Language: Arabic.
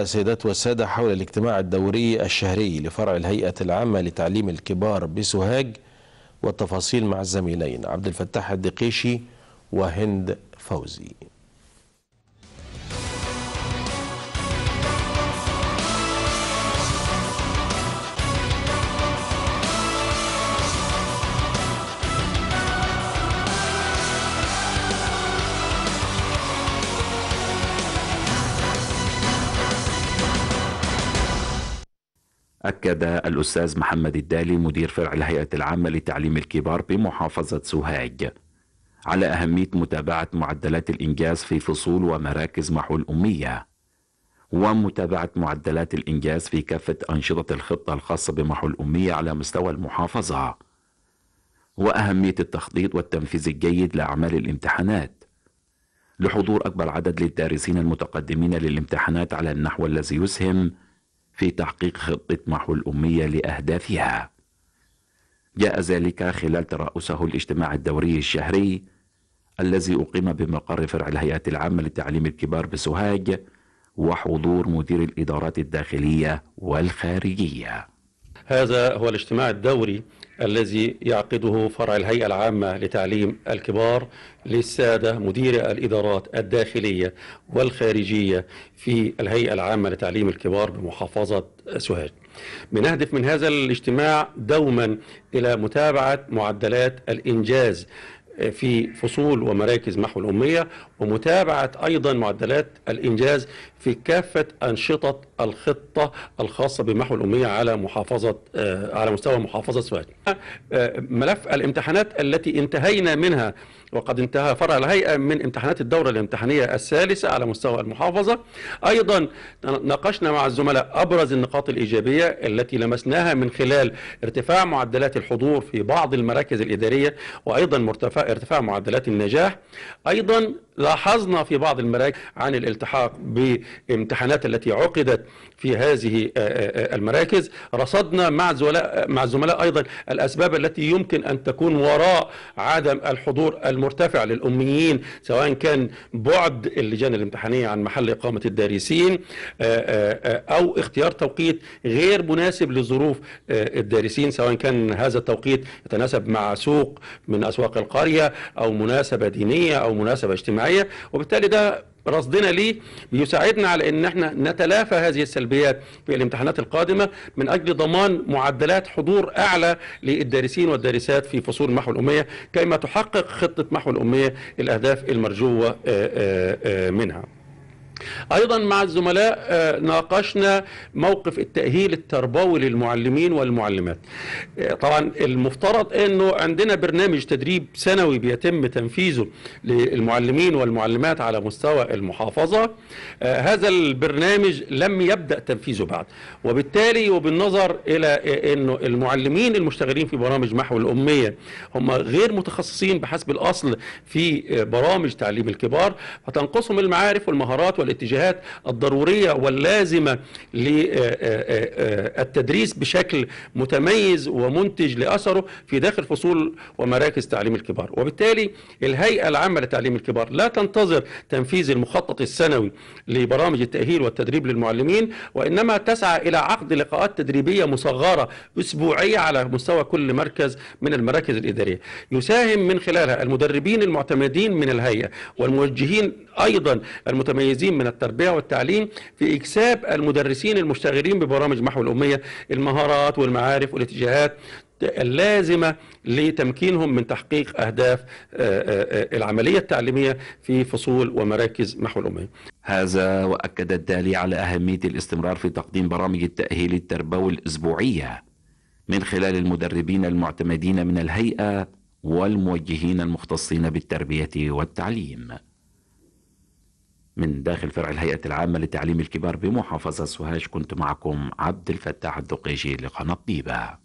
السيدات والسادة حول الاجتماع الدوري الشهري لفرع الهيئة العامة لتعليم الكبار بسوهاج والتفاصيل مع الزميلين عبد الفتاح الدقيشي وهند فوزي أكد الأستاذ محمد الدالي مدير فرع الهيئة العامة لتعليم الكبار بمحافظة سوهاج على أهمية متابعة معدلات الإنجاز في فصول ومراكز محو الأمية ومتابعة معدلات الإنجاز في كافة أنشطة الخطة الخاصة بمحو الأمية على مستوى المحافظة وأهمية التخطيط والتنفيذ الجيد لأعمال الامتحانات لحضور أكبر عدد للدارسين المتقدمين للامتحانات على النحو الذي يسهم في تحقيق خطة محو الأمية لأهدافها جاء ذلك خلال ترأسه الاجتماع الدوري الشهري الذي أقيم بمقر فرع الهيئة العامة للتعليم الكبار بسوهاج وحضور مدير الإدارات الداخلية والخارجية هذا هو الاجتماع الدوري الذي يعقده فرع الهيئة العامة لتعليم الكبار للسادة مدير الإدارات الداخلية والخارجية في الهيئة العامة لتعليم الكبار بمحافظة سوهاج بنهدف من هذا الاجتماع دوما إلى متابعة معدلات الإنجاز في فصول ومراكز محو الأمية ومتابعة أيضا معدلات الإنجاز في كافة أنشطة الخطة الخاصة بمحو الأمية على محافظة آه، على مستوى محافظة سوات. آه، ملف الامتحانات التي انتهينا منها وقد انتهى فرع الهيئة من امتحانات الدورة الامتحانية الثالثة على مستوى المحافظة أيضا ناقشنا مع الزملاء أبرز النقاط الإيجابية التي لمسناها من خلال ارتفاع معدلات الحضور في بعض المراكز الإدارية وأيضا مرتفع ارتفاع معدلات النجاح أيضا لاحظنا في بعض المراكز عن الالتحاق بامتحانات التي عقدت في هذه آه، آه، آه، المراكز رصدنا مع زملاء مع الزملاء ايضا الاسباب التي يمكن ان تكون وراء عدم الحضور المرتفع للاميين سواء كان بعد اللجان الامتحانيه عن محل اقامه الدارسين او اختيار توقيت غير مناسب لظروف الدارسين سواء كان هذا التوقيت يتناسب مع سوق من اسواق القريه او مناسبه دينيه او مناسبه اجتماعيه الاجتماعية وبالتالي ده رصدنا ليه بيساعدنا على ان احنا نتلافى هذه السلبيات في الامتحانات القادمه من اجل ضمان معدلات حضور اعلى للدارسين والدارسات في فصول محو الاميه كيما تحقق خطه محو الاميه الاهداف المرجوه آه، آه، آه، منها أيضا مع الزملاء آه، ناقشنا موقف التأهيل التربوي للمعلمين والمعلمات آه، طبعا المفترض أنه عندنا برنامج تدريب سنوي بيتم تنفيذه للمعلمين والمعلمات على مستوى المحافظة آه، هذا البرنامج لم يبدأ تنفيذه بعد وبالتالي وبالنظر إلى أنه المعلمين المشتغلين في برامج محو الأمية هم غير متخصصين بحسب الأصل في برامج تعليم الكبار فتنقصهم المعارف والمهارات وال الاتجاهات الضرورية واللازمة للتدريس بشكل متميز ومنتج لأثره في داخل فصول ومراكز تعليم الكبار وبالتالي الهيئة العامة لتعليم الكبار لا تنتظر تنفيذ المخطط السنوي لبرامج التأهيل والتدريب للمعلمين وإنما تسعى إلى عقد لقاءات تدريبية مصغرة أسبوعية على مستوى كل مركز من المراكز الإدارية يساهم من خلالها المدربين المعتمدين من الهيئة والموجهين أيضا المتميزين العظيم من التربية والتعليم في إكساب المدرسين المشتغلين ببرامج محو الأمية المهارات والمعارف والاتجاهات اللازمة لتمكينهم من تحقيق أهداف آه، آه، آه، العملية التعليمية في فصول ومراكز محو الأمية هذا وأكد الدالي على أهمية الاستمرار في تقديم برامج التأهيل التربوي الأسبوعية من خلال المدربين المعتمدين من الهيئة والموجهين المختصين بالتربية والتعليم من داخل فرع الهيئة العامة لتعليم الكبار بمحافظة سوهاج كنت معكم عبد الفتاح الدقيجي لقناة بيبه